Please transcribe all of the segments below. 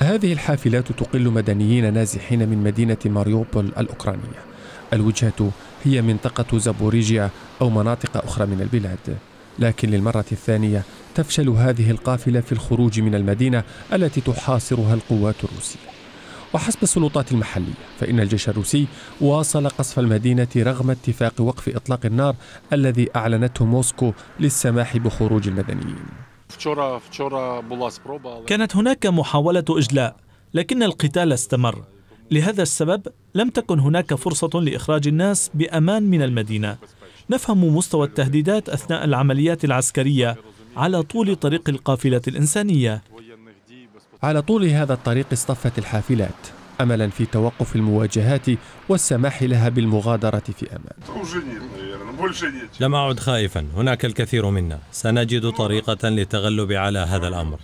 هذه الحافلات تقل مدنيين نازحين من مدينة ماريوبول الأوكرانية الوجهة هي منطقة زابوريجيا أو مناطق أخرى من البلاد لكن للمرة الثانية تفشل هذه القافلة في الخروج من المدينة التي تحاصرها القوات الروسية وحسب السلطات المحلية فإن الجيش الروسي واصل قصف المدينة رغم اتفاق وقف إطلاق النار الذي أعلنته موسكو للسماح بخروج المدنيين كانت هناك محاولة إجلاء لكن القتال استمر لهذا السبب لم تكن هناك فرصة لإخراج الناس بأمان من المدينة نفهم مستوى التهديدات أثناء العمليات العسكرية على طول طريق القافلة الإنسانية على طول هذا الطريق اصطفت الحافلات املا في توقف المواجهات والسماح لها بالمغادره في امان لم أعد خائفا هناك الكثير منا سنجد طريقة للتغلب على هذا الأمر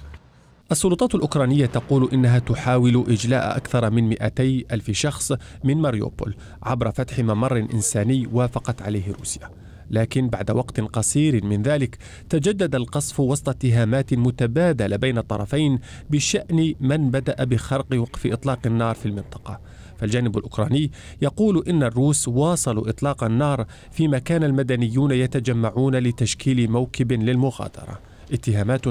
السلطات الأوكرانية تقول إنها تحاول إجلاء أكثر من 200 ألف شخص من ماريوبول عبر فتح ممر إنساني وافقت عليه روسيا لكن بعد وقت قصير من ذلك تجدد القصف وسط اتهامات متبادله بين الطرفين بشان من بدا بخرق وقف اطلاق النار في المنطقه فالجانب الأوكراني يقول إن الروس واصلوا إطلاق النار فيما كان المدنيون يتجمعون لتشكيل موكب للمغادرة اتهامات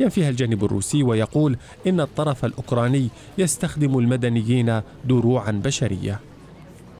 ينفيها الجانب الروسي ويقول إن الطرف الأوكراني يستخدم المدنيين دروعا بشرية